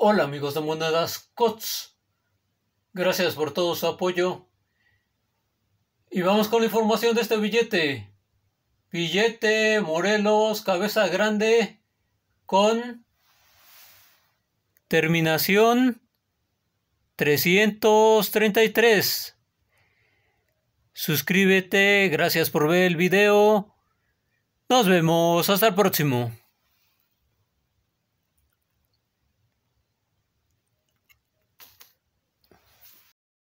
Hola amigos de Monedas COTS. Gracias por todo su apoyo. Y vamos con la información de este billete. Billete Morelos, cabeza grande, con terminación 333. Suscríbete, gracias por ver el video. Nos vemos, hasta el próximo.